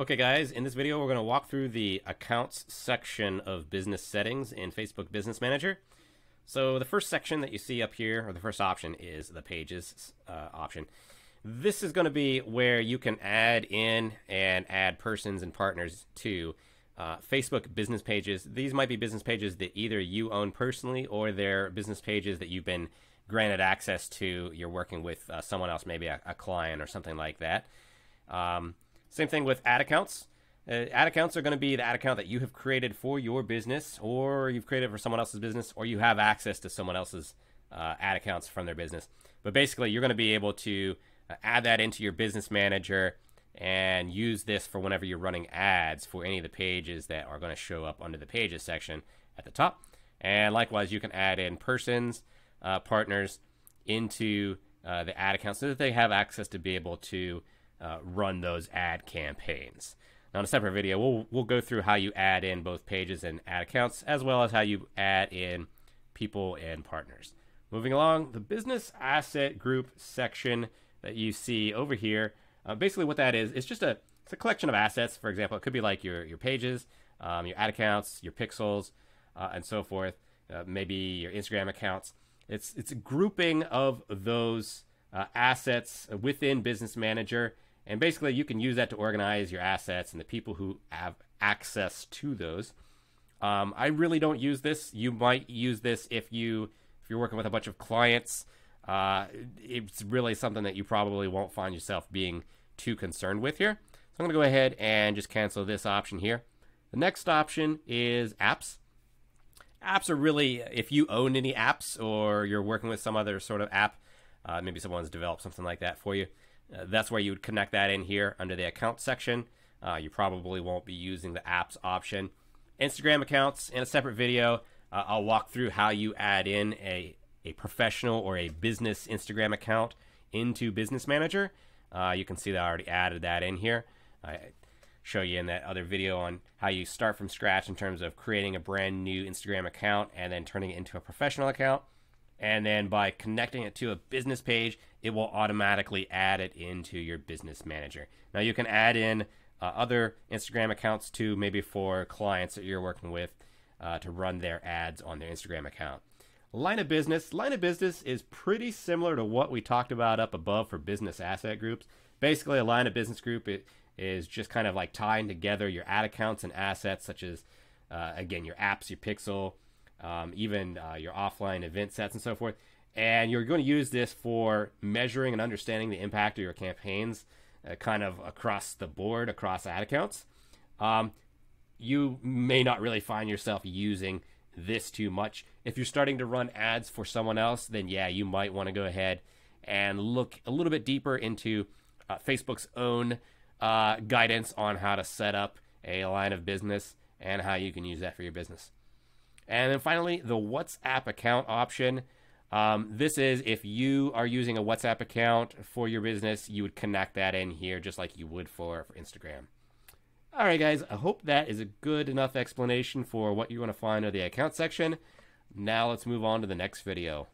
Okay guys, in this video we're going to walk through the accounts section of business settings in Facebook Business Manager. So the first section that you see up here, or the first option is the pages uh, option. This is going to be where you can add in and add persons and partners to uh, Facebook business pages. These might be business pages that either you own personally or they're business pages that you've been granted access to. You're working with uh, someone else, maybe a, a, client or something like that. Um, same thing with ad accounts. Uh, ad accounts are going to be the ad account that you have created for your business or you've created for someone else's business or you have access to someone else's uh, ad accounts from their business. But basically, you're going to be able to uh, add that into your business manager and use this for whenever you're running ads for any of the pages that are going to show up under the pages section at the top. And likewise, you can add in persons, uh, partners into uh, the ad account so that they have access to be able to uh, run those ad campaigns. Now, in a separate video, we'll, we'll go through how you add in both pages and ad accounts, as well as how you add in people and partners. Moving along, the business asset group section that you see over here, uh, basically what that is, it's just a, it's a collection of assets. For example, it could be like your, your pages, um, your ad accounts, your pixels, uh, and so forth, uh, maybe your Instagram accounts. It's, it's a grouping of those uh, assets within Business Manager and basically, you can use that to organize your assets and the people who have access to those. Um, I really don't use this. You might use this if you if you're working with a bunch of clients. Uh, it's really something that you probably won't find yourself being too concerned with here. So I'm going to go ahead and just cancel this option here. The next option is apps. Apps are really if you own any apps or you're working with some other sort of app, uh, maybe someone's developed something like that for you. Uh, that's where you would connect that in here under the account section. Uh, you probably won't be using the apps option. Instagram accounts in a separate video. Uh, I'll walk through how you add in a, a professional or a business Instagram account into Business Manager. Uh, you can see that I already added that in here. I show you in that other video on how you start from scratch in terms of creating a brand new Instagram account and then turning it into a professional account and then by connecting it to a business page, it will automatically add it into your business manager. Now you can add in uh, other Instagram accounts too, maybe for clients that you're working with uh, to run their ads on their Instagram account. Line of business. Line of business is pretty similar to what we talked about up above for business asset groups. Basically, a line of business group it is just kind of like tying together your ad accounts and assets, such as, uh, again, your apps, your pixel, um, even uh, your offline event sets and so forth. And you're going to use this for measuring and understanding the impact of your campaigns uh, kind of across the board, across ad accounts. Um, you may not really find yourself using this too much. If you're starting to run ads for someone else, then yeah, you might want to go ahead and look a little bit deeper into uh, Facebook's own uh, guidance on how to set up a line of business and how you can use that for your business. And then finally, the WhatsApp account option. Um, this is if you are using a WhatsApp account for your business, you would connect that in here just like you would for, for Instagram. All right, guys, I hope that is a good enough explanation for what you want to find in the account section. Now let's move on to the next video.